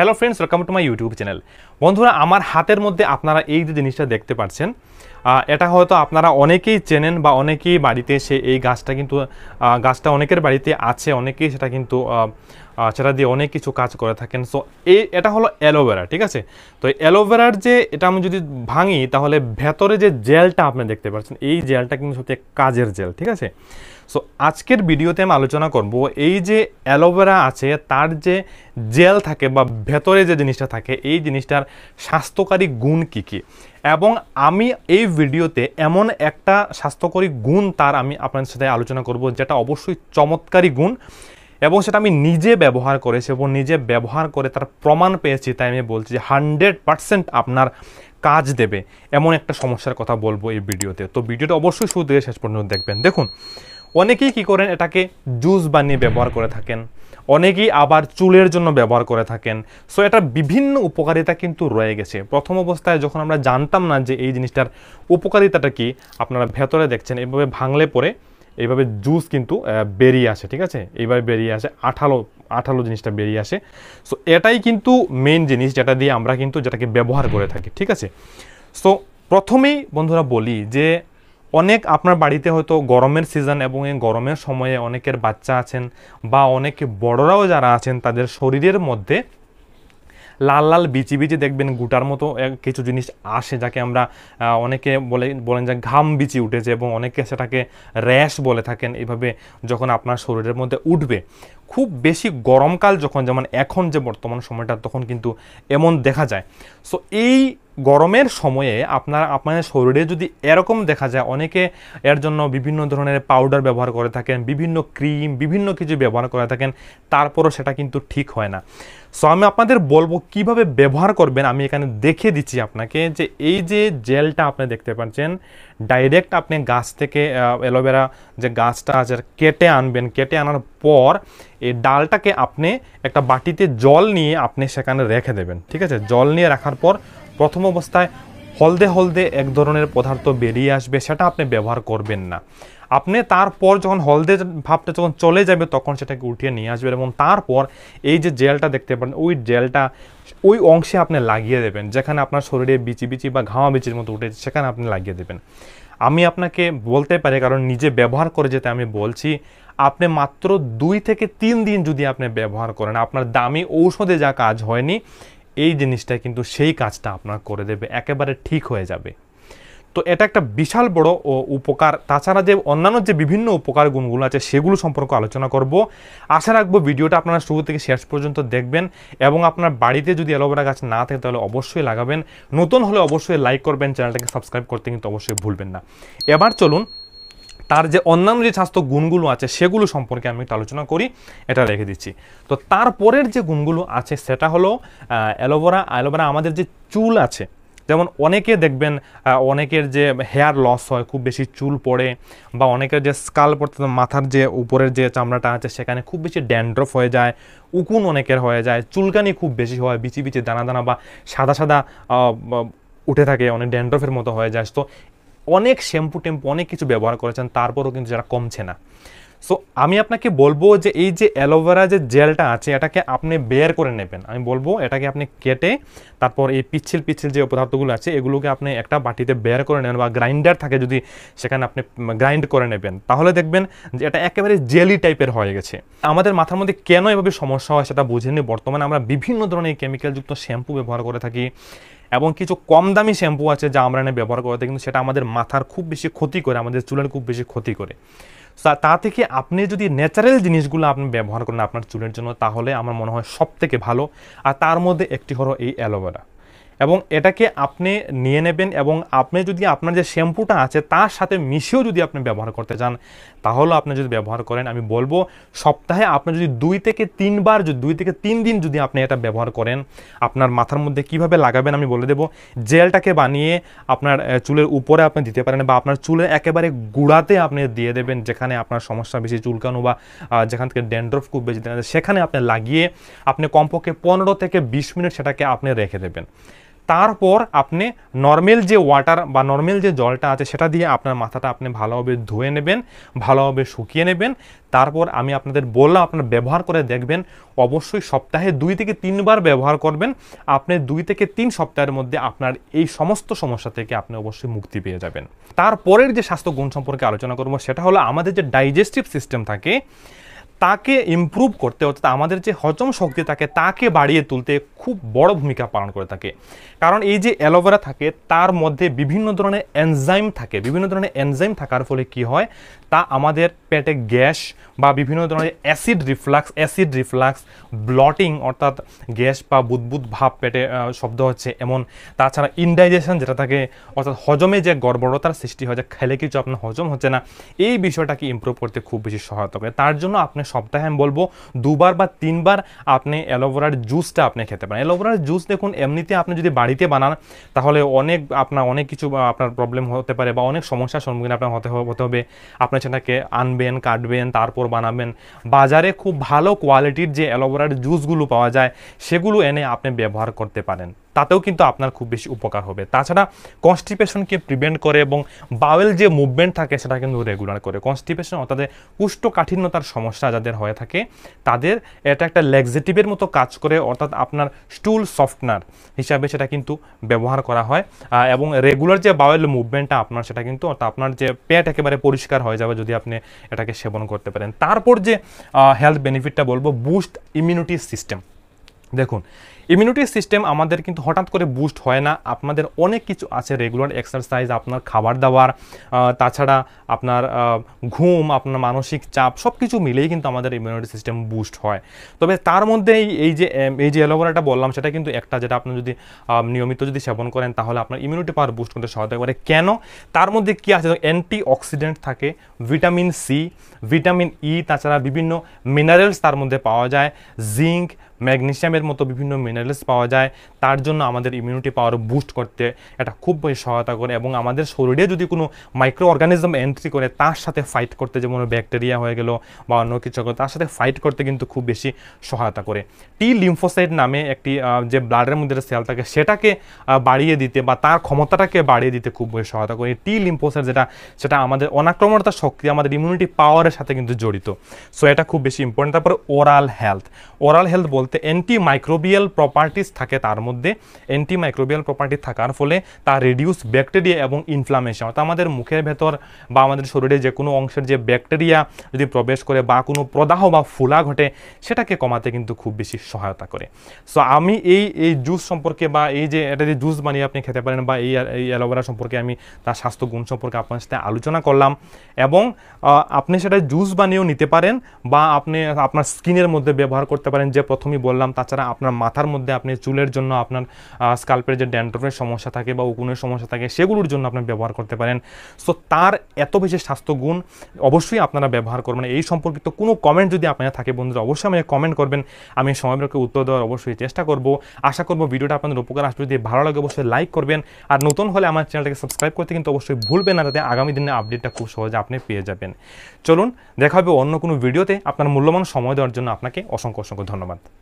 hello friends welcome to my YouTube channel বন্ধুরা আমার হাতের মধ্যে আপনারা এই যে জিনিসটা দেখতে পাচ্ছেন এটা হয়তো আপনারা অনেকেই চেনেন বা অনেকেই বাড়িতে সে এই গাছটা কিন্তু গাছটা অনেকের বাড়িতে আছে অনেকেই সেটা কিন্তু সেটা দিয়ে অনেক কিছু কাজ করে থাকেন সো এই এটা হলো অ্যালোভেরা ঠিক আছে তো অ্যালোভেরার যে এটা আমি যদি ভাঙি তাহলে ভেতরে যে জেলটা আপনি দেখতে পাচ্ছেন এই জেলটা কিন্তু সত্যি কাজের জেল ঠিক আছে সো আজকের ভিডিওতে আমি আলোচনা করব এই যে অ্যালোভেরা আছে তার যে জেল থাকে বা ভেতরে যে জিনিসটা থাকে এই জিনিসটার স্বাস্থ্যকারী গুণ কী কী এবং আমি এই ভিডিওতে এমন একটা স্বাস্থ্যকরী গুণ তার আমি আপনাদের সাথে আলোচনা করব যেটা অবশ্যই চমৎকারী গুণ এবং সেটা আমি নিজে ব্যবহার করেছি এবং নিজে ব্যবহার করে তার প্রমাণ পেয়েছি তাই আমি বলছি যে হান্ড্রেড পারসেন্ট আপনার কাজ দেবে এমন একটা সমস্যার কথা বলবো এই ভিডিওতে তো ভিডিওটা অবশ্যই শুরু থেকে শেষ পর্যন্ত দেখবেন দেখুন অনেকেই কি করেন এটাকে জুস বানিয়ে ব্যবহার করে থাকেন অনেকেই আবার চুলের জন্য ব্যবহার করে থাকেন সো এটা বিভিন্ন উপকারিতা কিন্তু রয়ে গেছে প্রথম অবস্থায় যখন আমরা জানতাম না যে এই জিনিসটার উপকারিতাটা কি আপনারা ভেতরে দেখছেন এভাবে ভাঙলে পরে এইভাবে জুস কিন্তু বেরিয়ে আসে ঠিক আছে এইভাবে বেরিয়ে আসে আঠালো আঠালো জিনিসটা বেরিয়ে আসে সো এটাই কিন্তু মেন জিনিস যেটা দিয়ে আমরা কিন্তু যেটাকে ব্যবহার করে থাকি ঠিক আছে সো প্রথমেই বন্ধুরা বলি যে অনেক আপনার বাড়িতে হয়তো গরমের সিজন এবং এই গরমের সময়ে অনেকের বাচ্চা আছেন বা অনেকে বড়রাও যারা আছেন তাদের শরীরের মধ্যে লাল লাল বিচি বিচি দেখবেন গুটার মতো কিছু জিনিস আসে যাকে আমরা অনেকে বলে বলেন যে ঘাম বিচি উঠেছে এবং অনেকে সেটাকে র্যাশ বলে থাকেন এভাবে যখন আপনার শরীরের মধ্যে উঠবে খুব বেশি গরমকাল যখন যেমন এখন যে বর্তমান সময়টা তখন কিন্তু এমন দেখা যায় সো এই গরমের সময়ে আপনার আপনাদের শরীরে যদি এরকম দেখা যায় অনেকে এর জন্য বিভিন্ন ধরনের পাউডার ব্যবহার করে থাকেন বিভিন্ন ক্রিম বিভিন্ন কিছু ব্যবহার করে থাকেন তারপরও সেটা কিন্তু ঠিক হয় না সো আমি আপনাদের বলবো কিভাবে ব্যবহার করবেন আমি এখানে দেখে দিচ্ছি আপনাকে যে এই যে জেলটা আপনি দেখতে পাচ্ছেন ডাইরেক্ট আপনি গাছ থেকে অ্যালোভেরা যে গাছটা আছে কেটে আনবেন কেটে আনার পর এই ডালটাকে আপনি একটা বাটিতে জল নিয়ে আপনি সেখানে রেখে দেবেন ঠিক আছে জল নিয়ে রাখার পর প্রথম অবস্থায় হলদে হলদে এক ধরনের পদার্থ বেরিয়ে আসবে সেটা আপনি ব্যবহার করবেন না আপনি তারপর যখন হলদে ভাবটা যখন চলে যাবে তখন সেটাকে উঠিয়ে নিয়ে আসবেন এবং তারপর এই যে জেলটা দেখতে পারেন ওই জেলটা ওই অংশে আপনি লাগিয়ে দেবেন যেখানে আপনার শরীরে বিচি বিচি বা ঘামা বিচির মতো উঠেছে সেখানে আপনি লাগিয়ে দেবেন আমি আপনাকে বলতে পারি কারণ নিজে ব্যবহার করে যেতে আমি বলছি আপনি মাত্র দুই থেকে তিন দিন যদি আপনি ব্যবহার করেন আপনার দামি ঔষধে যা কাজ হয়নি এই জিনিসটা কিন্তু সেই কাজটা আপনার করে দেবে একেবারে ঠিক হয়ে যাবে তো এটা একটা বিশাল বড় ও উপকার তাছাড়া যে অন্যান্য যে বিভিন্ন উপকার গুণগুলো আছে সেগুলো সম্পর্কে আলোচনা করব আশা রাখবো ভিডিওটা আপনারা শুরু থেকে শেষ পর্যন্ত দেখবেন এবং আপনার বাড়িতে যদি অ্যালোভেরা গাছ না থাকে তাহলে অবশ্যই লাগাবেন নতুন হলে অবশ্যই লাইক করবেন চ্যানেলটাকে সাবস্ক্রাইব করতে কিন্তু অবশ্যই ভুলবেন না এবার চলুন তার যে অন্যান্য যে স্বাস্থ্য গুণগুলো আছে সেগুলো সম্পর্কে আমি একটু আলোচনা করি এটা রেখে দিচ্ছি তো তারপরের যে গুণগুলো আছে সেটা হলো অ্যালোভেরা অ্যালোভেরা আমাদের যে চুল আছে যেমন অনেকে দেখবেন অনেকের যে হেয়ার লস হয় খুব বেশি চুল পড়ে বা অনেকের যে স্কাল পড়তে মাথার যে উপরের যে চামড়াটা আছে সেখানে খুব বেশি ড্যান্ড্রফ হয়ে যায় উকুন অনেকের হয়ে যায় চুলকানি খুব বেশি হয় বিচি বিচি দানা দানা বা সাদা সাদা উঠে থাকে অনেক ড্যান্ড্রফের মতো হয়ে যায় তো অনেক শ্যাম্পু টেম্পু অনেক কিছু ব্যবহার করেছেন তারপরও কিন্তু যারা কমছে না সো আমি আপনাকে বলবো যে এই যে অ্যালোভেরা যে জেলটা আছে এটাকে আপনি বের করে নেবেন আমি বলবো এটাকে আপনি কেটে তারপর এই পিচ্ছিল পিচ্ছিল যে পদার্থগুলো আছে এগুলোকে আপনি একটা বাটিতে বের করে নেবেন বা গ্রাইন্ডার থাকে যদি সেখানে আপনি গ্রাইন্ড করে নেবেন তাহলে দেখবেন যে এটা একেবারে জেলি টাইপের হয়ে গেছে আমাদের মাথার মধ্যে কেন এভাবে সমস্যা হয় সেটা বুঝে নিই বর্তমানে আমরা বিভিন্ন ধরনের কেমিক্যালযুক্ত শ্যাম্পু ব্যবহার করে থাকি এবং কিছু কম দামি শ্যাম্পু আছে যা আমরা এনে ব্যবহার করে থাকি কিন্তু সেটা আমাদের মাথার খুব বেশি ক্ষতি করে আমাদের চুলের খুব বেশি ক্ষতি করে তা থেকে আপনি যদি ন্যাচারাল জিনিসগুলো আপনি ব্যবহার করেন আপনার চুলের জন্য তাহলে আমার মনে হয় সব থেকে ভালো আর তার মধ্যে একটি হলো এই অ্যালোভেরা এবং এটাকে আপনি নিয়ে নেবেন এবং আপনি যদি আপনার যে শ্যাম্পুটা আছে তার সাথে মিশিয়েও যদি আপনি ব্যবহার করতে চান তাহলেও আপনি যদি ব্যবহার করেন আমি বলবো সপ্তাহে আপনি যদি দুই থেকে তিনবার যদি দুই থেকে তিন দিন যদি আপনি এটা ব্যবহার করেন আপনার মাথার মধ্যে কিভাবে লাগাবেন আমি বলে দেবো জেলটাকে বানিয়ে আপনার চুলের উপরে আপনি দিতে পারেন বা আপনার চুলের একেবারে গুড়াতে আপনি দিয়ে দেবেন যেখানে আপনার সমস্যা বেশি চুলকানো বা যেখান থেকে ড্যান্ড্রফ খুব বেশি সেখানে আপনি লাগিয়ে আপনি কমপক্ষে পনেরো থেকে বিশ মিনিট সেটাকে আপনি রেখে দেবেন তারপর আপনি নর্মেল যে ওয়াটার বা নর্মেল যে জলটা আছে সেটা দিয়ে আপনার মাথাটা আপনি ভালোভাবে ধুয়ে নেবেন ভালোভাবে শুকিয়ে নেবেন তারপর আমি আপনাদের বললাম আপনার ব্যবহার করে দেখবেন অবশ্যই সপ্তাহে দুই থেকে তিনবার ব্যবহার করবেন আপনি দুই থেকে তিন সপ্তাহের মধ্যে আপনার এই সমস্ত সমস্যা থেকে আপনি অবশ্যই মুক্তি পেয়ে যাবেন তারপরের যে স্বাস্থ্য গুণ সম্পর্কে আলোচনা করবো সেটা হলো আমাদের যে ডাইজেস্টিভ সিস্টেম থাকে তাকে ইম্প্রুভ করতে অর্থাৎ আমাদের যে হজম শক্তি থাকে তাকে বাড়িয়ে তুলতে খুব বড় ভূমিকা পালন করে থাকে কারণ এই যে অ্যালোভেরা থাকে তার মধ্যে বিভিন্ন ধরনের এনজাইম থাকে বিভিন্ন ধরনের এনজাইম থাকার ফলে কি হয় তা আমাদের পেটে গ্যাস বা বিভিন্ন ধরনের acid reflux acid reflux bloating অর্থাৎ গ্যাস বা বুদবুদ ভাব পেটে শব্দ হচ্ছে এমন তাছাড়া ইনডাইজেশন যেটা থাকে অর্থাৎ হজমে যে গর্বরতার সৃষ্টি হয় যে খেলে কিছু আপনার হজম হচ্ছে না এই বিষয়টাকে ইম্প্রুভ করতে খুব বেশি সহায়তা করে তার জন্য আপনি সপ্তাহে আমি বলবো দুবার বা তিনবার আপনি অ্যালোভেরার জুসটা আপনি খেতে পারেন অ্যালোভেরার জুস দেখুন এমনিতে আপনি যদি বাড়িতে বানান তাহলে অনেক আপনার অনেক কিছু আপনার প্রবলেম হতে পারে বা অনেক সমস্যার সম্মুখীন আপনার হতে হতে হবে আপনি সেটাকে আনবেন কাটবেন তারপর বানাবেন বাজারে খুব ভালো কোয়ালিটির যে অ্যালোভেরার জুসগুলো পাওয়া যায় সেগুলো এনে আপনি ব্যবহার করতে পারেন তাতেও কিন্তু আপনার খুব বেশি উপকার হবে তাছাড়া কনস্টিপেশনকে প্রিভেন্ট করে এবং বাওয়েল যে মুভমেন্ট থাকে সেটা কিন্তু রেগুলার করে কনস্টিপেশন অর্থাৎ কুষ্ঠকাঠিন্যতার সমস্যা যাদের হয়ে থাকে তাদের এটা একটা লেগজেটিভের মতো কাজ করে অর্থাৎ আপনার স্টুল সফটনার হিসাবে সেটা কিন্তু ব্যবহার করা হয় এবং রেগুলার যে বাওয়েল মুভমেন্টটা আপনার সেটা কিন্তু অর্থাৎ আপনার যে পেট একেবারে পরিষ্কার হয়ে যাবে যদি আপনি এটাকে সেবন করতে পারেন তারপর যে হেলথ বেনিফিটটা বলবো বুস্ট ইমিউনিটি সিস্টেম দেখুন ইমিউনিটি সিস্টেম আমাদের কিন্তু হঠাৎ করে বুস্ট হয় না আপনাদের অনেক কিছু আছে রেগুলার এক্সারসাইজ আপনার খাবার দাবার তাছাড়া আপনার ঘুম আপনার মানসিক চাপ সব কিছু মিলেই কিন্তু আমাদের ইমিউনিটি সিস্টেম বুস্ট হয় তবে তার মধ্যে এই যে এই যে অ্যালোভেরাটা বললাম সেটা কিন্তু একটা যেটা আপনি যদি নিয়মিত যদি সেবন করেন তাহলে আপনার ইমিউনিটি পাওয়ার বুস্ট করতে সহায়তা করে কেন তার মধ্যে কী আছে অ্যান্টি অক্সিডেন্ট থাকে ভিটামিন সি ভিটামিন ই তাছাড়া বিভিন্ন মিনারেলস তার মধ্যে পাওয়া যায় জিঙ্ক ম্যাগনেশিয়ামের মতো বিভিন্ন মিনারেল মিনারেলস পাওয়া যায় তার জন্য আমাদের ইমিউনিটি পাওয়ার বুস্ট করতে এটা খুব সহায়তা করে এবং আমাদের শরীরে যদি কোনো মাইক্রো অর্গানিজম এন্ট্রি করে তার সাথে ফাইট করতে যেমন ব্যাকটেরিয়া হয়ে গেল বা অন্য কিছু তার সাথে ফাইট করতে কিন্তু খুব বেশি সহায়তা করে টি লিম্ফোসাইট নামে একটি যে ব্লাডের মধ্যে সেল থাকে সেটাকে বাড়িয়ে দিতে বা তার ক্ষমতাটাকে বাড়িয়ে দিতে খুব সহায়তা করে টি লিম্ফোসাইট যেটা সেটা আমাদের অনাক্রমণতা শক্তি আমাদের ইমিউনিটি পাওয়ারের সাথে কিন্তু জড়িত সো এটা খুব বেশি ইম্পর্টেন্ট তারপরে ওরাল হেলথ ওরাল হেলথ বলতে অ্যান্টি মাইক্রোবিয়াল প্রপার্টিস থাকে তার মধ্যে অ্যান্টিমাইক্রোবিয়াল প্রপার্টি থাকার ফলে তা রিডিউস ব্যাকটেরিয়া এবং ইনফ্লামেশন অর্থাৎ আমাদের মুখের ভেতর বা আমাদের শরীরে যে কোনো অংশের যে ব্যাকটেরিয়া যদি প্রবেশ করে বা কোনো প্রদাহ বা ফুলা ঘটে সেটাকে কমাতে কিন্তু খুব বেশি সহায়তা করে সো আমি এই এই জুস সম্পর্কে বা এই যে এটা যে জুস বানিয়ে আপনি খেতে পারেন বা এই এই অ্যালোভেরা সম্পর্কে আমি তার স্বাস্থ্য গুণ সম্পর্কে আপনার সাথে আলোচনা করলাম এবং আপনি সেটা জুস বানিয়েও নিতে পারেন বা আপনি আপনার স্কিনের মধ্যে ব্যবহার করতে পারেন যে প্রথমেই বললাম তাছাড়া আপনার মাথার মধ্যে আপনি চুলের জন্য আপনার স্কাল্পের যে ড্যান্ড্রফের সমস্যা থাকে বা উকুনের সমস্যা থাকে সেগুলোর জন্য আপনি ব্যবহার করতে পারেন সো তার এত বেশি স্বাস্থ্যগুণ অবশ্যই আপনারা ব্যবহার করবেন এই সম্পর্কিত কোনো কমেন্ট যদি আপনারা থাকে বন্ধুরা অবশ্যই আমাকে কমেন্ট করবেন আমি সময়কে উত্তর দেওয়ার অবশ্যই চেষ্টা করব আশা করব ভিডিওটা আপনাদের উপকার আসবে যদি ভালো লাগে অবশ্যই লাইক করবেন আর নতুন হলে আমার চ্যানেলটাকে সাবস্ক্রাইব করতে কিন্তু অবশ্যই ভুলবেন না যাতে আগামী দিনে আপডেটটা খুব সহজে আপনি পেয়ে যাবেন চলুন দেখা হবে অন্য কোনো ভিডিওতে আপনার মূল্যবান সময় দেওয়ার জন্য আপনাকে অসংখ্য অসংখ্য ধন্যবাদ